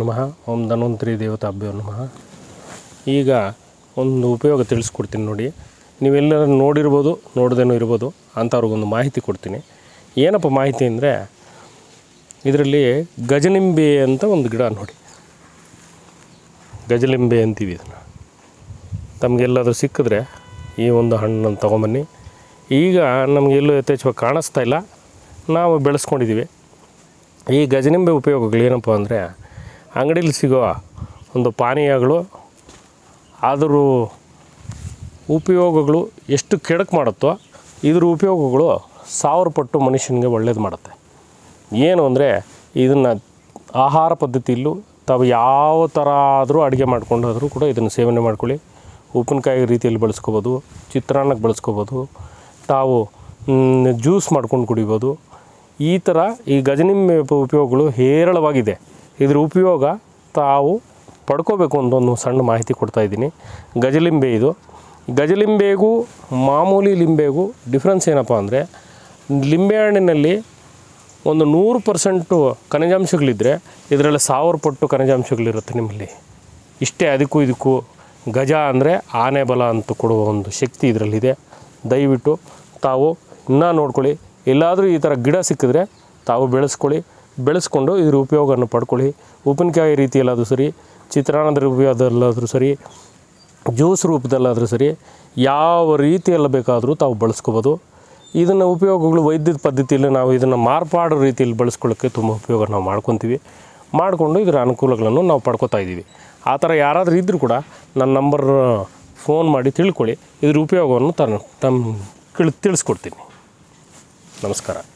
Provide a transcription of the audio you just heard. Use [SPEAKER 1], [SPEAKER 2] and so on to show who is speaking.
[SPEAKER 1] ನಮಃ ಓಂ ಧನ್ವಂತರಿ ದೇವತಾಭ್ಯೋ ನಮಃ ಈಗ ಒಂದು ಉಪಯೋಗ ತಿಳಿಸ್ಕೊಡ್ತೀನಿ ನೋಡಿ ನೀವೆಲ್ಲರೂ ನೋಡಿರ್ಬೋದು ನೋಡ್ದೇನೂ ಇರ್ಬೋದು ಅಂಥವ್ರಿಗೊಂದು ಮಾಹಿತಿ ಕೊಡ್ತೀನಿ ಏನಪ್ಪ ಮಾಹಿತಿ ಅಂದರೆ ಇದರಲ್ಲಿ ಗಜನಿಂಬೆ ಅಂತ ಒಂದು ಗಿಡ ನೋಡಿ ಗಜಲಿಂಬೆ ಅಂತೀವಿ ಇದನ್ನು ತಮಗೆಲ್ಲಾದರೂ ಸಿಕ್ಕಿದ್ರೆ ಈ ಒಂದು ಹಣ್ಣನ್ನು ತೊಗೊಂಬನ್ನಿ ಈಗ ನಮಗೆಲ್ಲೂ ಯಥೇಚ್ಛವಾಗಿ ಕಾಣಿಸ್ತಾ ಇಲ್ಲ ನಾವು ಬೆಳೆಸ್ಕೊಂಡಿದ್ದೀವಿ ಈ ಗಜನಿಂಬೆ ಉಪಯೋಗಗಳು ಏನಪ್ಪ ಅಂದರೆ ಅಂಗಡೀಲಿ ಸಿಗೋ ಒಂದು ಪಾನೀಯಗಳು ಆದರೂ ಉಪಯೋಗಗಳು ಎಷ್ಟು ಕೆಡಕು ಮಾಡುತ್ತೋ ಇದ್ರ ಉಪಯೋಗಗಳು ಸಾವಿರ ಪಟ್ಟು ಮನುಷ್ಯನಿಗೆ ಒಳ್ಳೇದು ಮಾಡುತ್ತೆ ಏನು ಅಂದರೆ ಇದನ್ನು ಆಹಾರ ಪದ್ಧತಿಯಲ್ಲೂ ತಾವು ಯಾವ ಥರ ಆದರೂ ಅಡುಗೆ ಮಾಡಿಕೊಂಡಾದರೂ ಕೂಡ ಇದನ್ನು ಸೇವನೆ ಮಾಡ್ಕೊಳ್ಳಿ ಉಪ್ಪಿನಕಾಯಿ ರೀತಿಯಲ್ಲಿ ಬಳಸ್ಕೋಬೋದು ಚಿತ್ರಾನ್ನಕ್ಕೆ ಬಳಸ್ಕೋಬೋದು ತಾವು ಜ್ಯೂಸ್ ಮಾಡ್ಕೊಂಡು ಕುಡಿಬೋದು ಈ ಥರ ಈ ಗಜನಿಂಬೆ ಉಪಯೋಗಗಳು ಹೇರಳವಾಗಿದೆ ಇದರ ಉಪಯೋಗ ತಾವು ಪಡ್ಕೋಬೇಕು ಅಂತ ಒಂದು ಸಣ್ಣ ಮಾಹಿತಿ ಕೊಡ್ತಾ ಇದ್ದೀನಿ ಗಜಲಿಂಬೆ ಇದು ಗಜಲಿಂಬೆಗೂ ಮಾಮೂಲಿ ಲಿಂಬೆಗೂ ಡಿಫ್ರೆನ್ಸ್ ಏನಪ್ಪ ಅಂದರೆ ಹಣ್ಣಿನಲ್ಲಿ ಒಂದು ನೂರು ಪರ್ಸೆಂಟು ಖನಿಜಾಂಶಗಳಿದ್ದರೆ ಇದರಲ್ಲಿ ಸಾವಿರ ಪಟ್ಟು ಖನಿಜಾಂಶಗಳಿರುತ್ತೆ ನಿಮ್ಮಲ್ಲಿ ಇಷ್ಟೇ ಅದಕ್ಕೂ ಇದಕ್ಕೂ ಗಜ ಅಂದರೆ ಆನೆ ಬಲ ಅಂತ ಕೊಡುವ ಒಂದು ಶಕ್ತಿ ಇದರಲ್ಲಿದೆ ದಯವಿಟ್ಟು ತಾವು ಇನ್ನೂ ನೋಡ್ಕೊಳ್ಳಿ ಎಲ್ಲಾದರೂ ಈ ಥರ ಗಿಡ ಸಿಕ್ಕಿದ್ರೆ ತಾವು ಬೆಳೆಸ್ಕೊಳ್ಳಿ ಬೆಳೆಸ್ಕೊಂಡು ಇದ್ರ ಉಪಯೋಗವನ್ನು ಪಡ್ಕೊಳ್ಳಿ ಉಪ್ಪಿನಕಾಯಿ ರೀತಿಯಲ್ಲಾದರೂ ಸರಿ ಚಿತ್ರಾನ್ನದ ರೂಪದಲ್ಲಾದರೂ ಸರಿ ಜ್ಯೂಸ್ ರೂಪದಲ್ಲಾದರೂ ಸರಿ ಯಾವ ರೀತಿಯಲ್ಲಿ ಬೇಕಾದರೂ ತಾವು ಬಳಸ್ಕೋಬೋದು ಇದನ್ನು ಉಪಯೋಗಗಳು ವೈದ್ಯದ ಪದ್ಧತಿಯಲ್ಲಿ ನಾವು ಇದನ್ನು ಮಾರ್ಪಾಡೋ ರೀತಿಯಲ್ಲಿ ಬಳಸ್ಕೊಳ್ಳೋಕ್ಕೆ ತುಂಬ ಉಪಯೋಗ ನಾವು ಮಾಡ್ಕೊತೀವಿ ಮಾಡಿಕೊಂಡು ಇದರ ಅನುಕೂಲಗಳನ್ನು ನಾವು ಪಡ್ಕೊತಾ ಇದ್ದೀವಿ ಆ ಥರ ಯಾರಾದರೂ ಇದ್ದರೂ ಕೂಡ ನನ್ನ ನಂಬರ್ ಫೋನ್ ಮಾಡಿ ತಿಳ್ಕೊಳ್ಳಿ ಇದ್ರ ಉಪಯೋಗವನ್ನು ತನ್ನ ತಮ್ಮ ತಿಳಿಸ್ಕೊಡ್ತೀನಿ ನಮಸ್ಕಾರ